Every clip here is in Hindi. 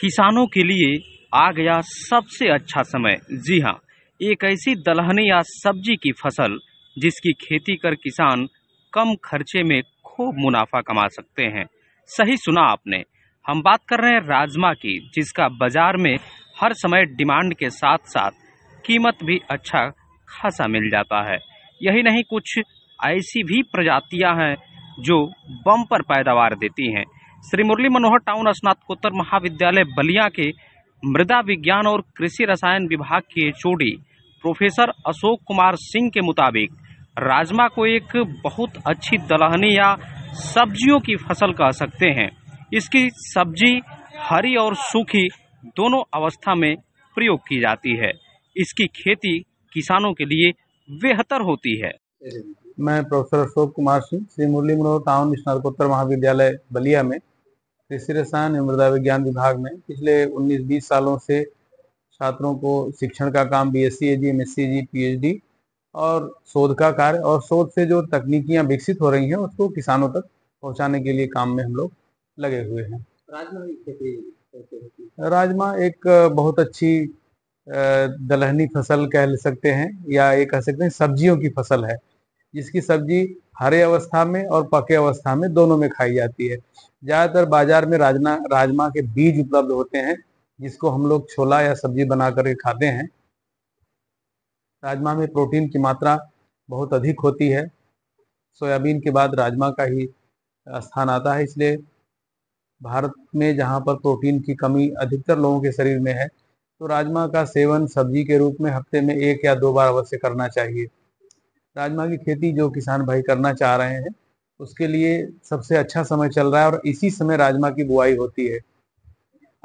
किसानों के लिए आ गया सबसे अच्छा समय जी हाँ एक ऐसी दलहनी या सब्जी की फसल जिसकी खेती कर किसान कम खर्चे में खूब मुनाफा कमा सकते हैं सही सुना आपने हम बात कर रहे हैं राजमा की जिसका बाजार में हर समय डिमांड के साथ साथ कीमत भी अच्छा खासा मिल जाता है यही नहीं कुछ ऐसी भी प्रजातियां हैं जो बम पर पैदावार देती हैं श्री मुरली मनोहर टाउन स्नातकोत्तर महाविद्यालय बलिया के मृदा विज्ञान और कृषि रसायन विभाग के चोडी प्रोफेसर अशोक कुमार सिंह के मुताबिक राजमा को एक बहुत अच्छी दलहनी या सब्जियों की फसल कह सकते हैं इसकी सब्जी हरी और सूखी दोनों अवस्था में प्रयोग की जाती है इसकी खेती किसानों के लिए बेहतर होती है मैं प्रोफेसर अशोक कुमार सिंह श्री मुरली मनोहर टाउन स्नातकोत्तर महाविद्यालय बलिया में कृषि रसायन एवं मृदा विज्ञान विभाग में पिछले 19-20 सालों से छात्रों को शिक्षण का काम B S C G M S C G P H D और शोध का कार्य और शोध से जो तकनीकियां विकसित हो रही हैं उसको किसानों तक पहुंचाने के लिए काम में हम लोग लगे हुए हैं राजमा एक बहुत अच्छी दलहनी फसल कह सकते हैं या ये कह सकते हैं सब्जियों की फसल है जिसकी सब्जी हरे अवस्था में और पके अवस्था में दोनों में खाई जाती है ज्यादातर बाजार में राजना राजमा के बीज उपलब्ध होते हैं जिसको हम लोग छोला या सब्जी बना करके खाते हैं राजमा में प्रोटीन की मात्रा बहुत अधिक होती है सोयाबीन के बाद राजमा का ही स्थान आता है इसलिए भारत में जहाँ पर प्रोटीन की कमी अधिकतर लोगों के शरीर में है तो राजमा का सेवन सब्जी के रूप में हफ्ते में एक या दो बार अवश्य करना चाहिए राजमा की खेती जो किसान भाई करना चाह रहे हैं उसके लिए सबसे अच्छा समय चल रहा है और इसी समय राजमा की बुआई होती है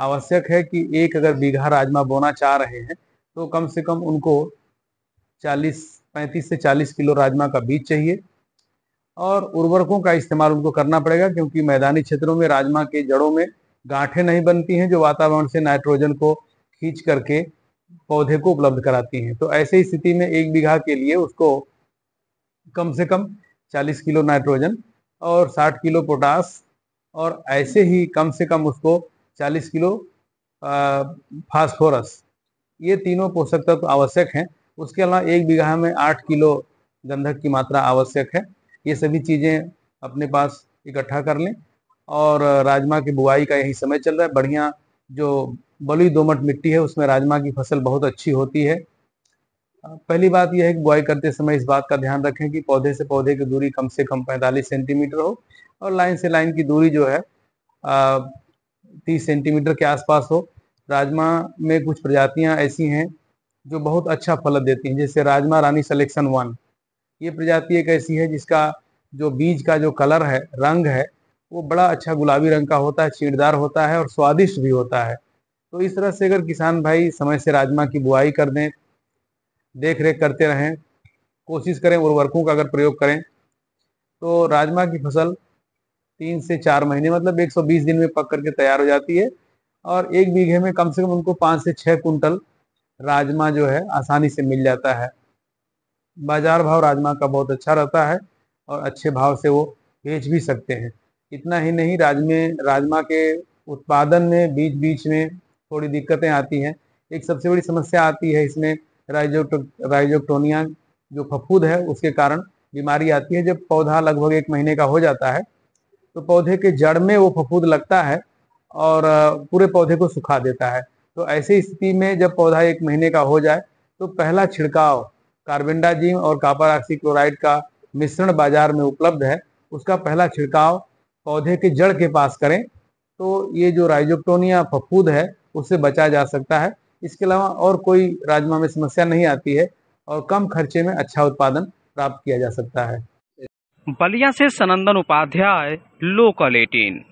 आवश्यक है कि एक अगर बीघा राजमा बोना चाह रहे हैं तो कम से कम उनको 40 35 से 40 किलो राजमा का बीज चाहिए और उर्वरकों का इस्तेमाल उनको करना पड़ेगा क्योंकि मैदानी क्षेत्रों में राजमा के जड़ों में गांठें नहीं बनती हैं जो वातावरण से नाइट्रोजन को खींच करके पौधे को उपलब्ध कराती हैं तो ऐसे ही स्थिति में एक बीघा के लिए उसको कम से कम 40 किलो नाइट्रोजन और 60 किलो पोटास और ऐसे ही कम से कम उसको 40 किलो फास्फोरस ये तीनों पोषक तत्व आवश्यक हैं उसके अलावा एक बीघा में 8 किलो गंधक की मात्रा आवश्यक है ये सभी चीज़ें अपने पास इकट्ठा कर लें और राजमा की बुआई का यही समय चल रहा है बढ़िया जो बलुई दोमट मिट्टी है उसमें राजमा की फसल बहुत अच्छी होती है पहली बात यह है कि बुआई करते समय इस बात का ध्यान रखें कि पौधे से पौधे की दूरी कम से कम 45 सेंटीमीटर हो और लाइन से लाइन की दूरी जो है तीस सेंटीमीटर के आसपास हो राजमा में कुछ प्रजातियां ऐसी हैं जो बहुत अच्छा फल देती हैं जैसे राजमा रानी सलेक्शन वन ये प्रजाति एक ऐसी है जिसका जो बीज का जो कलर है रंग है वो बड़ा अच्छा गुलाबी रंग का होता है चीड़दार होता है और स्वादिष्ट भी होता है तो इस तरह से अगर किसान भाई समय से राजमा की बुआई कर दें देख रेख करते रहें कोशिश करें उर्वरकों का अगर प्रयोग करें तो राजमा की फसल तीन से चार महीने मतलब 120 दिन में पक करके तैयार हो जाती है और एक बीघे में कम से कम उनको पाँच से छः कुंटल राजमा जो है आसानी से मिल जाता है बाजार भाव राजमा का बहुत अच्छा रहता है और अच्छे भाव से वो बेच भी सकते हैं इतना ही नहीं राजमे राजमा के उत्पादन में बीच बीच में थोड़ी दिक्कतें आती हैं एक सबसे बड़ी समस्या आती है इसमें राइजोटो राइजोक्टोनिया जो फफूद है उसके कारण बीमारी आती है जब पौधा लगभग एक महीने का हो जाता है तो पौधे के जड़ में वो फफूद लगता है और पूरे पौधे को सुखा देता है तो ऐसी स्थिति में जब पौधा एक महीने का हो जाए तो पहला छिड़काव कार्बेंडाजीम और कापर ऑक्सीक्लोराइड का मिश्रण बाजार में उपलब्ध है उसका पहला छिड़काव पौधे के जड़ के पास करें तो ये जो राइजोक्टोनिया फफूद है उससे बचा जा सकता है इसके अलावा और कोई राजमा में समस्या नहीं आती है और कम खर्चे में अच्छा उत्पादन प्राप्त किया जा सकता है बलिया से सनंदन उपाध्याय लोकल एटीन